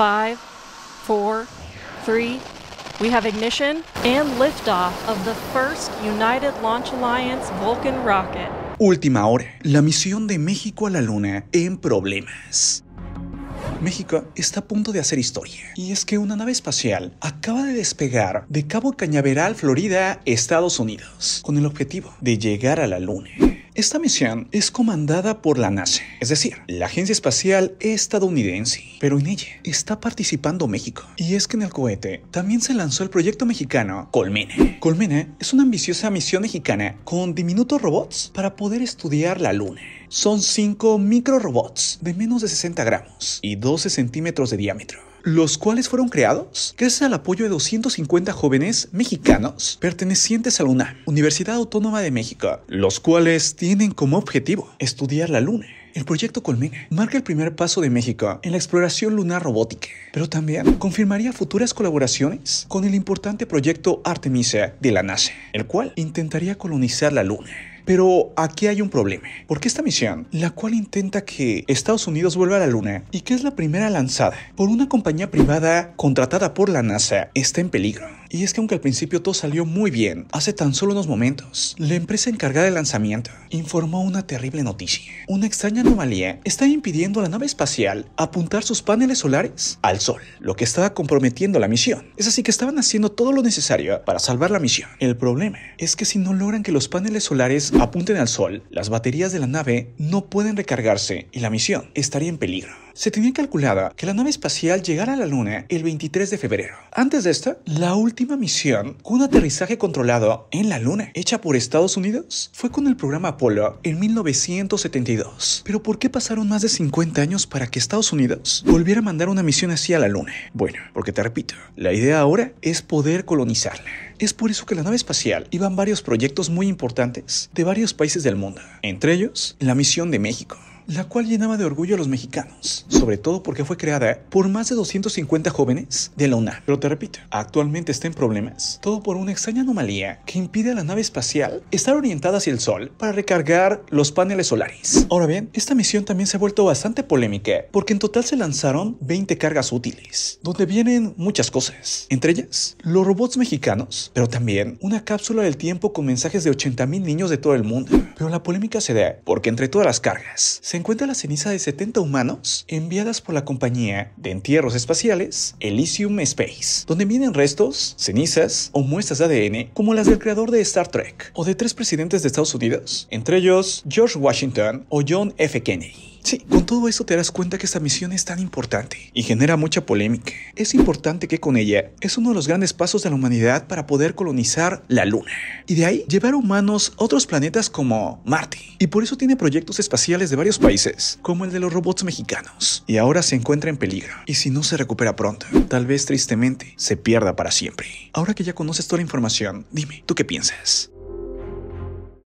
5, 4, 3, We have ignition and liftoff of the first United Launch Alliance Vulcan rocket. Última hora. La misión de México a la Luna en problemas. México está a punto de hacer historia. Y es que una nave espacial acaba de despegar de Cabo Cañaveral, Florida, Estados Unidos, con el objetivo de llegar a la Luna. Esta misión es comandada por la NASA, es decir, la Agencia Espacial Estadounidense, pero en ella está participando México. Y es que en el cohete también se lanzó el proyecto mexicano Colmena. Colmena es una ambiciosa misión mexicana con diminutos robots para poder estudiar la Luna. Son cinco microrobots de menos de 60 gramos y 12 centímetros de diámetro los cuales fueron creados gracias al apoyo de 250 jóvenes mexicanos pertenecientes a la UNAM, Universidad Autónoma de México, los cuales tienen como objetivo estudiar la Luna. El proyecto Colmena marca el primer paso de México en la exploración lunar robótica, pero también confirmaría futuras colaboraciones con el importante proyecto Artemisa de la NASA, el cual intentaría colonizar la Luna. Pero aquí hay un problema, porque esta misión, la cual intenta que Estados Unidos vuelva a la Luna y que es la primera lanzada por una compañía privada contratada por la NASA, está en peligro. Y es que aunque al principio todo salió muy bien, hace tan solo unos momentos, la empresa encargada del lanzamiento informó una terrible noticia. Una extraña anomalía está impidiendo a la nave espacial apuntar sus paneles solares al Sol, lo que estaba comprometiendo la misión. Es así que estaban haciendo todo lo necesario para salvar la misión. El problema es que si no logran que los paneles solares apunten al Sol, las baterías de la nave no pueden recargarse y la misión estaría en peligro. Se tenía calculada que la nave espacial llegara a la Luna el 23 de febrero. Antes de esta, la última misión con un aterrizaje controlado en la Luna, hecha por Estados Unidos, fue con el programa Apolo en 1972. Pero ¿por qué pasaron más de 50 años para que Estados Unidos volviera a mandar una misión así a la Luna? Bueno, porque te repito, la idea ahora es poder colonizarla. Es por eso que la nave espacial iban varios proyectos muy importantes de varios países del mundo, entre ellos la misión de México la cual llenaba de orgullo a los mexicanos, sobre todo porque fue creada por más de 250 jóvenes de la UNAM. Pero te repito, actualmente está en problemas, todo por una extraña anomalía que impide a la nave espacial estar orientada hacia el Sol para recargar los paneles solares. Ahora bien, esta misión también se ha vuelto bastante polémica porque en total se lanzaron 20 cargas útiles, donde vienen muchas cosas, entre ellas los robots mexicanos, pero también una cápsula del tiempo con mensajes de 80.000 niños de todo el mundo. Pero la polémica se da porque entre todas las cargas se encuentra la ceniza de 70 humanos enviadas por la compañía de entierros espaciales Elysium Space, donde vienen restos, cenizas o muestras de ADN como las del creador de Star Trek o de tres presidentes de Estados Unidos, entre ellos George Washington o John F. Kennedy. Sí, con todo eso te darás cuenta que esta misión es tan importante y genera mucha polémica. Es importante que con ella es uno de los grandes pasos de la humanidad para poder colonizar la Luna y de ahí llevar humanos a otros planetas como Marte. Y por eso tiene proyectos espaciales de varios países, como el de los robots mexicanos, y ahora se encuentra en peligro, y si no se recupera pronto, tal vez tristemente se pierda para siempre. Ahora que ya conoces toda la información, dime, ¿tú qué piensas?